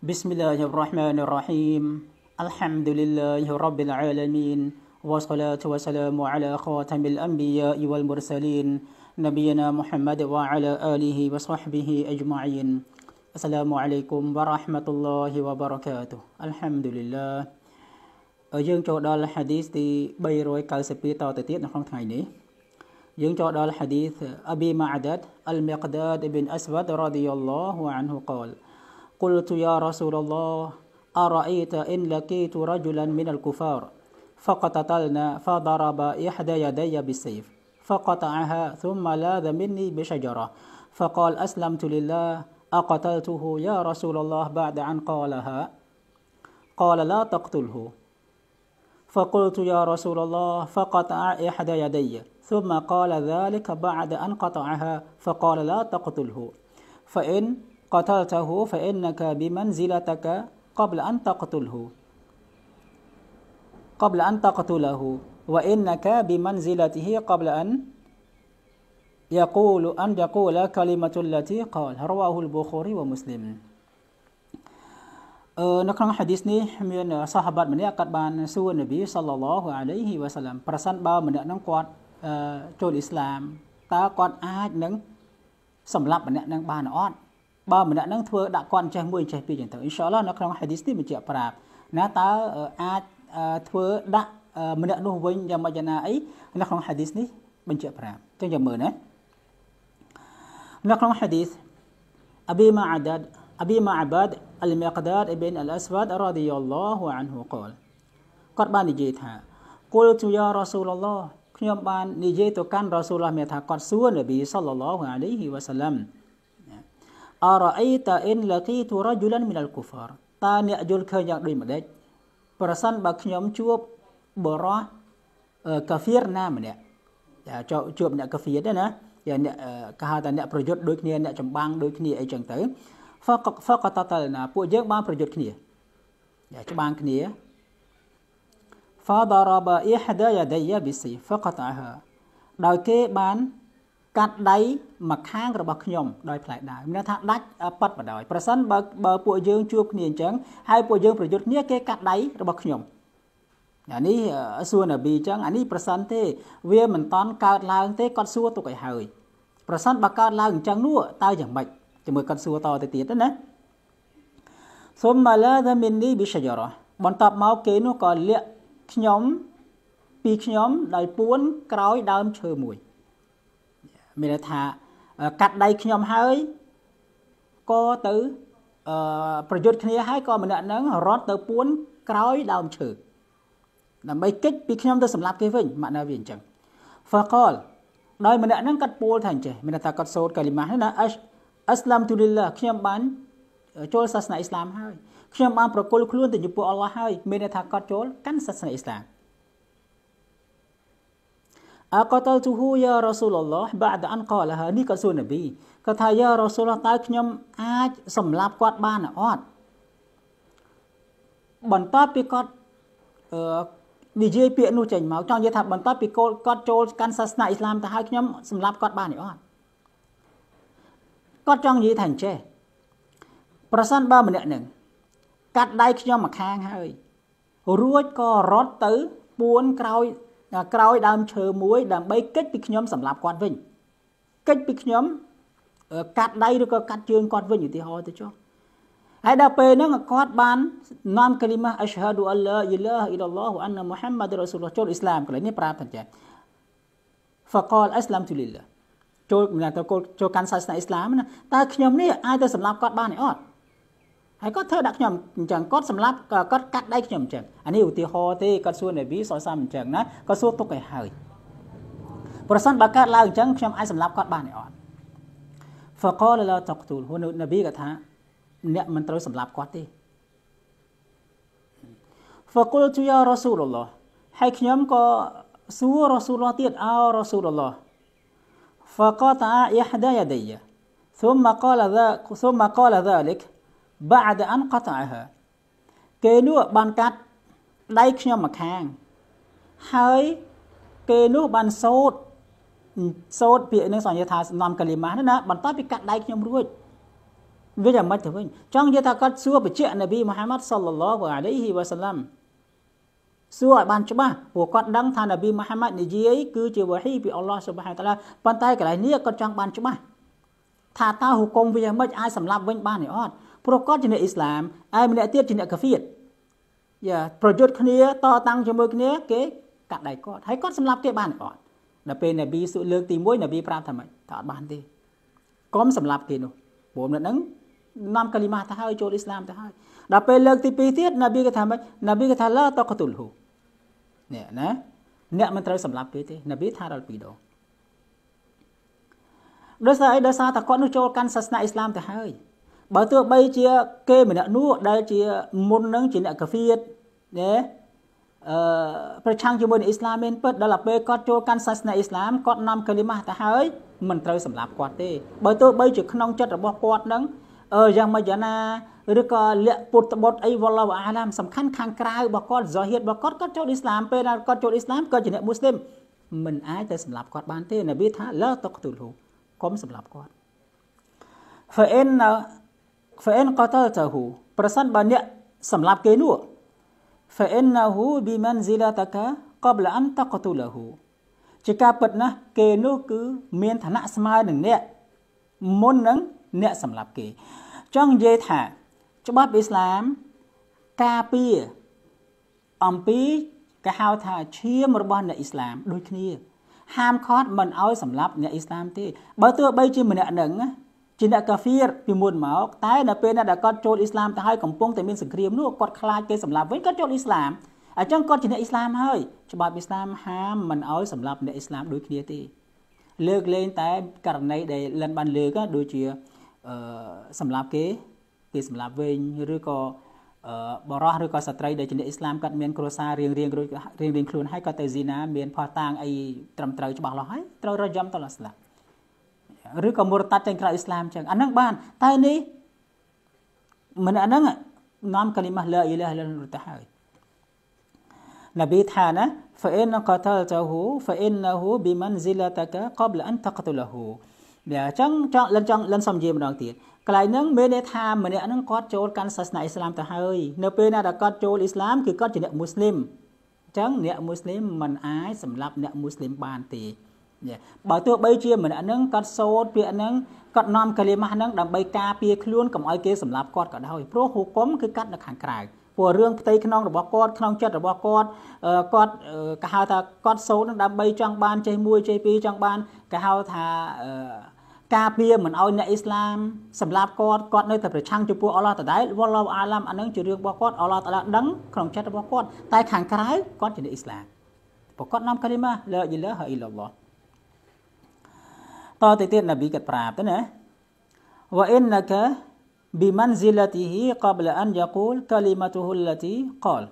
بسم الله الرحمن الرحيم الحمد لله رب العالمين والصلاة والسلام على خاتم الأنبياء والمرسلين نبينا محمد وعلى آله وصحبه أجمعين السلام عليكم ورحمة الله وبركاته الحمد لله យើងចូលដល់ hadith ទី392តទៅទៀតនៅក្នុងថ្ងៃនេះយើងចូលដល់ hadith أبي معدد المقداد بن أسود رضي الله عنه قال قلت يا رسول الله أرأيت إن لقيت رجلا من الكفار فقتلنا فضرب إحدى يدي بالسيف فقطعها ثم لاذ مني بشجرة فقال أسلمت لله أقتلته يا رسول الله بعد أن قالها قال لا تقتله فقلت يا رسول الله فقطع إحدى يدي ثم قال ذلك بعد أن قطعها فقال لا تقتله فإن قتلته فإنك بمنزلتك قبل أن تقتله قبل أن تقتله وإنك بمنزلته قبل أن يقول أن يقول كلمة التي قال رواه البخاري ومسلم នៅក្នុងហាឌីសនេះមានសាហាបាតម្នាក់គាត់បានសួរនប៊ីសល្លឡោះអាឡៃហ៊ីវ៉ាសាឡាំប្រសិនបើម្នាក់ហ្នឹងគាត់ចូលអ៊ីស្លាមតើគាត់អាចនឹងសម្លាប់ម្នាក់ហ្នឹងបានអត់បើម្នាក់នឹងធ្វើដាក់គាត់ចេះមួយចេះពីរចឹងទៅអ៊ីនសាឡោះនៅក្នុងហាឌីសនេះបញ្ជាក់ប្រាប់ណាតើអាចធ្វើដាក់ម្នាក់នោះវិញយ៉ាងម៉េចយ៉ាងណាអីនៅក្នុងហាឌីសនេះបញ្ជាក់ប្រាប់ចឹងយើងមើលណានៅក្នុងហាឌីសអប៊ីម៉ាអាដាដអប៊ីម៉ាអាបាដអលមីកដាដអ៊ីប៊ីនអលអស្វាដរ៉ាឌីយ៉ាឡោះអានហ៊ូកលគាត់បាននិយាយថាគុលជូយ៉ារ៉ាស៊ូលឡោះខ្ញុំបាននិយាយទៅកាន់រ៉ាស៊ូលឡោះមានថាគាត់សួរនប៊ីសល្លឡោះអាឡៃហ៊ីវ៉ាសាឡាំអរអ៊ីតាអ៊ីនលកីទូរ៉ាយូលានមីនលកូហ្វារតើអ្នកយល់ឃើញយ៉ាងដូចម្ដេចប្រសិនបើខ្ញុំជួបបរោះកាហ្វៀរណាម្នាក់ជួបអ្នកកាហ្វៀរទេណាយ៉ាងអ្នកគេហៅថាអ្នកប្រយុទ្ធដូចគ្នាអ្នកចម្បាំងដូចគ្នាអីចឹងទៅហ្វកហ្វកតតលណាពួកយើងបានប្រយុទ្ធគ្នាយ៉ាងច្បាំងគ្នា فضرب إحدى يدي بسيف فقطعها ដោយគេបានកាត់ដៃម្ខាងរបស់ខ្ញុំដោយផ្លែដាវមានថាដាច់ប៉ັດបដ ாய் ប្រសិនបើបើពួកយើងជួបគ្នាអញ្ចឹងហើយពួកយើងប្រយុទ្ធគ្នាគេកាត់ដៃរបស់ខ្ញុំ អានេះសួរនប៊ីអញ្ចឹងអានេះប្រសិនទេវាមិនតន់កើតឡើងទេគាត់សួរទុកឲ្យហើយ ប្រសិនបើកើតឡើងអញ្ចឹងនោះតើយ៉ាងម៉េចជាមួយគាត់សួរតទៅទៀតណាសុំម៉ាឡាដាមីននីប៊ីសាយ៉ារ៉ាបន្ទាប់មកគេនោះក៏លាក់ខ្ញុំពីខ្ញុំដោយពួនក្រោយដើមឈើមួយមានន័យថាកាត់ដៃខ្ញុំហើយក៏ទៅប្រយុទ្ធគ្នាហើយក៏ម្នាក់ហ្នឹងរត់ទៅពួនក្រោយដើមឈើដើម្បីគេចពីខ្ញុំទៅសម្លាប់គេវិញម៉ាក់ណាវាអញ្ចឹង faqal ដោយម្នាក់ហ្នឹងគាត់ពោលថាអញ្ចេះមានថាគាត់សូត្រកាលីម៉ាស់ណាអអស្លាមទូលីឡាខ្ញុំបានចូលសាសនាអ៊ីស្លាមហើយខ្ញុំបានប្រគល់ខ្លួនទៅចំពោះអល់ឡោះហើយមានថាគាត់ចូលកាន់សាសនាអ៊ីស្លាមអាកតលទូហ៊ូយ៉ារ៉ាស៊ូលឡោះបាដអានកលហានេះក៏សួរនប៊ីក៏ថាយ៉ារ៉ាស៊ូលឡោះតើខ្ញុំអាចសម្លាប់គាត់បានអត់បន្តពីគាត់អឺនិយាយពាក្យនោះចេញមកចង់និយាយថាបន្តពីកូនគាត់ចូលកាន់សាសនាអ៊ីស្លាមទៅហើយខ្ញុំសម្លាប់គាត់បានទេអត់គាត់ចង់និយាយថាអញ្ចេះប្រសិនបើម្នាក់នឹងកាត់ដៃខ្ញុំម្ខាងហើយរួចក៏រត់ទៅពួនក្រោយក្រោយដើមឈើមួយដើម្បីគេចពីខ្ញុំសម្រាប់គាត់វិញគេចពីខ្ញុំកាត់ដៃឬក៏កាត់ជើងគាត់វិញឧទាហរណ៍ទៅចុះហើយដល់ពេលហ្នឹងគាត់បាននាំកាលីម៉ាអស្ហាឌូអល់ឡាអ៊ីឡាហ៊ីឡាឡោះអានណាមូហាំម៉ាត់រ៉ាស៊ូលឡោះចូលអ៊ីស្លាមកន្លែងនេះប្រាប់ថាចេះ فقال اسلمت لله ចូលម្នាក់ទៅចូលកាន់សាសនាអ៊ីស្លាមណាតើខ្ញុំនេះអាចទៅសម្លាប់គាត់បានទេអត់ហើយគាត់ធ្វើដាក់ខ្ញុំអញ្ចឹងគាត់សម្លាប់គាត់កាត់ដៃខ្ញុំអញ្ចឹងអានេះឧទាហរណ៍ទេគាត់សួរនាវីសរសំអញ្ចឹងណាគាត់សួរទុកឲ្យហើយប្រសិនបើកើតឡើងអញ្ចឹងខ្ញុំអាចសម្លាប់គាត់បានទេអត់ فقال لا تقتل ហ៊ុននាវីគាត់ថា អ្នកមិនត្រូវសម្លាប់គាត់ទេ فقلت يا رسول الله ហើយខ្ញុំក៏សួររស៊ូលឡោះទៀតអោរស៊ូលឡោះ فقطع يحدى يدي ثم قال ذا ثم قال ذلك بعد أن قطعها គេនោះបានកាត់ដៃខ្ញុំម្ខាងហើយគេនោះបានសោតសោតពាក្យនឹងសញ្ញាថាសំណំកាលីម៉ាស់ណាបន្ទាប់ពីកាត់ដៃខ្ញុំរួចវាយ៉ាងម៉េចទៅវិញចង់និយាយថាគាត់សួរបញ្ជាក់នប៊ីមូហាម៉ាត់សល្លឡោះអាឡៃហ៊ីវ៉ាសាឡាំសួរឲ្យបានច្បាស់ព្រោះគាត់ដឹងថានប៊ីមូហាម៉ាត់និយាយគឺជាវ៉ាហ៊ីពីអល់ឡោះស៊ុបហានតាឡាប៉ុន្តែកន្លែងនេះគាត់ចង់បានច្បាស់ថាតើហុគុំវាយ៉ាងម៉េចអាចសម្លាប់វិញបានឬអត់ព្រោះគាត់ជាអ្នកអ៊ីស្លាមឯម្នាក់ទៀតជាអ្នកកាហ្វៀតយ៉ាប្រយុទ្ធគ្នាតតាំងជាមួយគ្នាគេកាត់ដៃគាត់ហើយគាត់សម្លាប់គេបានអត់ដល់ពេលនប៊ីសួរលើកទី1នប៊ីប្រាប់ថាម៉េចថាអត់បានទេកុំសម្លាប់គេនោះព្រោះនៅនឹងនាំកាលីម៉ាទៅហើយចូលអ៊ីស្លាមទៅហើយដល់ពេលលើកទី2ទៀតនប៊ីគេថាម៉េចនប៊ីគេថាឡាតកតុលហ៊ូនេះណាអ្នកមិនត្រូវសម្លាប់គេទេនប៊ីថាដល់ពីរដងដោយសារអីដោយសារតែគាត់នោះចូលកាន់សាសនាអ៊ីស្លាមទៅហើយបើទោះបីជាគេម្នាក់នោះដែល ជាមុននឹងជាអ្នកកាហ្វៀតណាអឺប្រឆាំងជាមួយនឹងអ៊ីស្លាមមែនពិតដល់ទៅពេលគាត់ចូលកាន់សាសនាអ៊ីស្លាមគាត់នាំកាលីម៉ាស់ទៅហើយមិនត្រូវសម្លាប់គាត់ទេបើទោះបីជាក្នុងចិត្តរបស់គាត់នឹងអឺយ៉ាងម៉េចយ៉ាងណាឬក៏លាក់ពុតត្បុតអីវ៉ឡោអាឡាមសំខាន់ខាងក្រៅរបស់គាត់ហ្សហ៊ីតរបស់គាត់គាត់ចូលអ៊ីស្លាមពេលដែលគាត់ចូលអ៊ីស្លាមគាត់ជាអ្នកមូស្លីមមិនអាចទៅសម្លាប់គាត់បានទេនប៊ីថាឡាតុកទូលហ៊ូកុំសម្លាប់គាត់ فإن فإن قتلته ប្រសិនបើអ្នកសម្លាប់គេនោះ فإنه بمنزلتك قبل أن تقتله ជាការពិតណាស់គេនោះ គឺមានឋានៈស្មើនឹងអ្នក មុននឹង អ្នកសម្លាប់គេចង់និយាយថាច្បាប់អ៊ីស្លាម ការពារអំពីគេហៅថាឈាមរបស់អ្នកអ៊ីស្លាម ដូចគ្នា ហាមឃាត់មិនឲ្យសម្លាប់អ្នកអ៊ីស្លាមទេបើទោះបីជាម្នាក់នឹងណាជាអ្នកកាហ្វៀរពីមុនមកតែនៅពេលដែលគាត់ចូលអ៊ីស្លាមទៅហើយកំពុងតែមានសង្គ្រាមនោះគាត់ខ្លាចគេសម្លាប់វិញគាត់ចូលអ៊ីស្លាមអញ្ចឹងគាត់ជាអ្នកអ៊ីស្លាមហើយច្បាប់អ៊ីស្លាមហាមមិនឲ្យសម្លាប់អ្នកអ៊ីស្លាមដូចគ្នាទេលើកលែងតែករណីដែលលិនបានលើកដូចជាអឺសម្លាប់គេគេសម្លាប់វិញឬក៏បរោះឬក៏ស្ត្រីដែលជាអ្នកអ៊ីស្លាមគាត់មានគ្រួសាររៀងរៀងរួចរៀងរៀងខ្លួនហើយគាត់ទៅស៊ីណាមានផោះតាងអីត្រឹមត្រូវច្បាស់លាស់ហើយត្រូវរយំតលស្លាប់ឬក៏មរតតចេញក្រៅអ៊ីស្លាមចឹងអាហ្នឹងបានតែនេះមិនអាហ្នឹងនាំកាលីម៉ាឡាអ៊ីឡាហ៊ីឡាហ៊ីទៅហើយនប៊ីថាណា فإن قتلته فإنه بمنزلتك قبل أن تقتله ដែលអញ្ចឹងចង់លិនចង់លិនសំយាម្ដងទៀតកន្លែងហ្នឹងមានន័យថាម្នាក់ហ្នឹងគាត់ចូលកាន់សាសនាអ៊ីស្លាមទៅហើយនៅពេលណាដែលគាត់ចូលអ៊ីស្លាមគឺគាត់ជាអ្នកមូស្លីមអញ្ចឹងអ្នកមូស្លីមមិនអាចសម្លាប់អ្នកមូស្លីមបានទេបើទោះបីជាម្នាក់ហ្នឹងគាត់សោតពាក្យហ្នឹងគាត់នាំកាលីម៉ាស់ហ្នឹងដើម្បីការពារខ្លួនកុំឲ្យគេសម្លាប់គាត់ក៏ដោយព្រោះហូគុំគឺកាត់នៅខាងក្រៅព្រោះរឿងផ្ទៃក្នុងរបស់គាត់ក្នុងចិត្តរបស់គាត់គាត់គេហៅថាគាត់សោតនឹងដើម្បីចង់បាន ចេះមួយចេះពីរចង់បានគេហៅថាការពារមិនឲ្យអ្នកអ៊ីស្លាមសម្លាប់គាត់គាត់នៅតែប្រឆាំងចំពោះអល់ឡោះតដែលវល់ឡោអាឡាំអានឹងជារឿងរបស់គាត់អល់ឡោះតដែលដឹងក្នុងចិត្តរបស់គាត់តែខាងក្រៅគាត់ជាអ្នកអ៊ីស្លាមព្រោះគាត់នាំកាលីម៉ាស់លើយីឡាហៃឡោះតទៅទៀតនប៊ីគាត់ប្រាប់ទៅណាវ៉ាអ៊ីនណាកា بمنزلته قبل أن يقول كلمته التي قال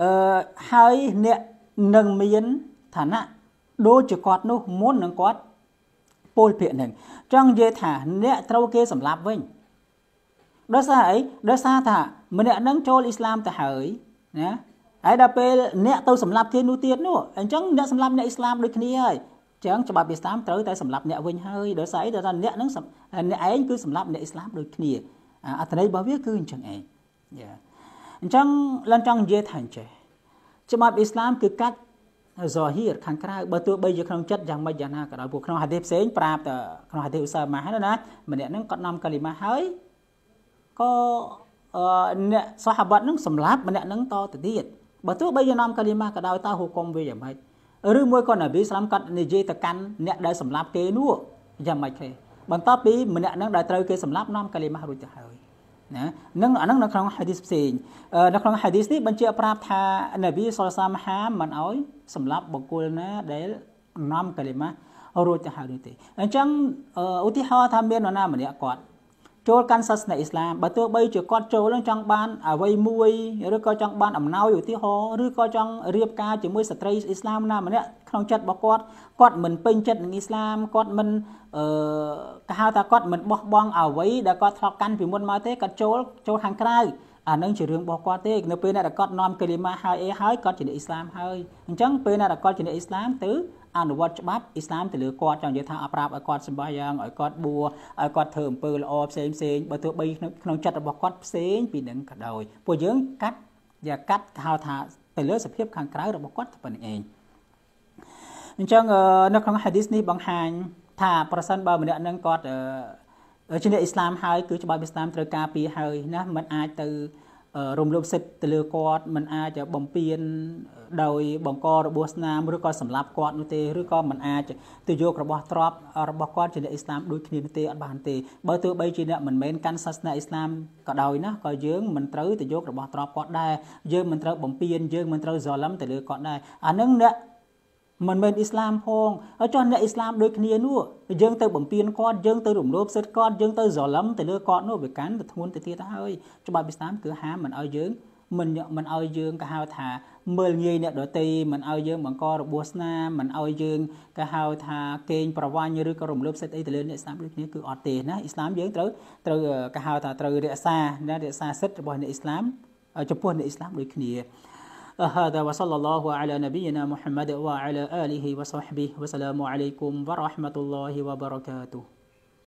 អឺហើយអ្នកនឹងមានឋានៈដូចជាគាត់នោះមុននឹងគាត់ពលភៈនឹងចង់និយាយថាអ្នកត្រូវគេសម្លាប់វិញដោយសារអីដោយសារថាម្នាក់នឹងចូលអ៊ីស្លាមទៅហើយណាហើយដល់ពេលអ្នកទៅសម្លាប់គេនោះទៀតនោះអញ្ចឹងអ្នកសម្លាប់អ្នកអ៊ីស្លាមដូចគ្នាហើយចឹងច្បាប់អ៊ីស្លាមត្រូវតែសម្លាប់អ្នកវិញហើយដោយសារអីដោយសារអ្នកហ្នឹងអ្នកឯងគឺសម្លាប់អ្នកអ៊ីស្លាមដូចគ្នាអត្ថន័យរបស់វាគឺអញ្ចឹងឯងយ៉ាអញ្ចឹងលន់ចង់និយាយថាអញ្ចេះច្បាប់អ៊ីស្លាមគឺកាត់ zahir ខាងក្រៅបើទោះបីជាក្នុងចិត្តយ៉ាងម៉េចយ៉ាងណាក៏ដោយពួកក្នុងហាឌីសផ្សេង ប្រាប់តែក្នុងហាឌីសឧស្សាម៉ាហ្នឹងណាម្នាក់ហ្នឹងគាត់នាំកាលីម៉ាហើយក៏អ្នកសហបាត់ហ្នឹងសម្លាប់ម្នាក់ហ្នឹងតទៅទៀតបើទោះបីជានាំកាលីម៉ាក៏ដោយតើហូគុំវាយ៉ាងម៉េចឬមួយក៏នប៊ីស្លាមគាត់និយាយទៅកាន់អ្នកដែលសម្លាប់គេនោះយ៉ាងម៉េចទេបន្ទាប់ពីម្នាក់នឹងដែលត្រូវគេសម្លាប់នាំកាលីម៉ាស់រួចទៅហើយណានឹងអានឹងនៅក្នុងហាឌីសផ្សេងនៅក្នុងហាឌីសនេះបញ្ជាក់ប្រាប់ថានប៊ីសុលសាមហាមិនអោយសម្លាប់បុគ្គលណា ដែលនាំកាលីម៉ាស់រួចទៅហើយនោះទេអញ្ចឹងឧទាហរណ៍ថាមាននរណា ម្នាក់គាត់ចូលកាន់សាសនាអ៊ីស្លាមបើទោះបីជាគាត់ចូលនឹងចង់បានអ្វីមួយឬក៏ចង់បានអំណោយឧទាហរណ៍ឬក៏ចង់រៀបការជាមួយស្ត្រីអ៊ីស្លាមណាម្នាក់ក្នុងចិត្តរបស់គាត់គាត់មិនពេញចិត្តនឹងអ៊ីស្លាមគាត់មិនអឺគេហៅថាគាត់មិនបោះបង់អ្វីដែលគាត់ធ្លាប់កាន់ពីមុនមកទេគាត់ចូលចូលខាងក្រៅអានឹងជារឿងរបស់គាត់ទេនៅពេលដែលគាត់នាំកេលីម៉ាហើយអីហើយគាត់ជាអ្នកអ៊ីស្លាមហើយអញ្ចឹងពេលដែលគាត់ជាអ្នកអ៊ីស្លាមទៅអនុវត្តច្បាប់អ៊ីស្លាមទៅលើគាត់ចង់និយាយថាអប្រាប់ឲ្យគាត់សម្បាយ៉ាងឲ្យគាត់បួឲ្យគាត់ធ្វើអំពើល្អផ្សេងផ្សេងបើទោះបីក្នុងចិត្តរបស់គាត់ផ្សេងពីនឹងក៏ដោយពួកយើងកាត់យ៉ាកាត់ហៅថាទៅលើសភាព ខាងក្រៅរបស់គាត់ទៅប៉ុណ្្នឹងឯងអញ្ចឹងនៅក្នុងហាឌីសនេះបង្ហាញថា ប្រសិនបើម្នាក់នឹងគាត់ជាអ្នកអ៊ីស្លាមហើយគឺច្បាប់អ៊ីស្លាមត្រូវការពី ហើយណាមិនអាចទៅរំលោភសិទ្ធិទៅលើគាត់មិនអាចបំពានដោយបង្ករបួសស្នាមឬក៏សម្លាប់គាត់នោះទេឬក៏មិនអាចទៅយករបស់ទ្រព្យរបស់គាត់ជាអ្នកអ៊ីស្លាមដូចគ្នានោះទេអត់បានទេបើទោះបីជាអ្នកមិនមែនកាន់សាសនាអ៊ីស្លាមក៏ដោយណាក៏យើងមិនត្រូវទៅយករបស់ទ្រព្យគាត់ដែរយើងមិនត្រូវបំពានយើងមិនត្រូវសលឹមទៅលើគាត់ដែរអានឹងអ្នកមិនមែនអ៊ីស្លាមផងហើយចុះអ្នកអ៊ីស្លាមដូចគ្នានោះយើងទៅបំពេញគាត់យើងទៅរំលោភសិទ្ធិគាត់យើងទៅសលឹមទៅលើគាត់នោះវាកាន់វាធ្ងន់ទៅទៀតហើយច្បាប់អ៊ីស្លាមគឺហាមមិនឲ្យយើងមិនមិនឲ្យយើងក៏ហៅថាមើលងាយអ្នកដតីមិនឲ្យយើងបង្ករបួសស្នាមិនឲ្យយើងក៏ហៅថាកេងប្រវញ្ចឬក៏រំលោភសិទ្ធិអីទៅលើអ្នកអ៊ីស្លាមដូចគ្នាគឺអត់ទេណាអ៊ីស្លាមយើងត្រូវត្រូវក៏ហៅថាត្រូវរក្សាណារក្សាសិទ្ធិរបស់អ្នកអ៊ីស្លាមចំពោះអ្នកអ៊ីស្លាមដូចគ្នា هذا وصلى الله على نبينا محمد وعلى آله وصحبه وسلام عليكم ورحمة الله وبركاته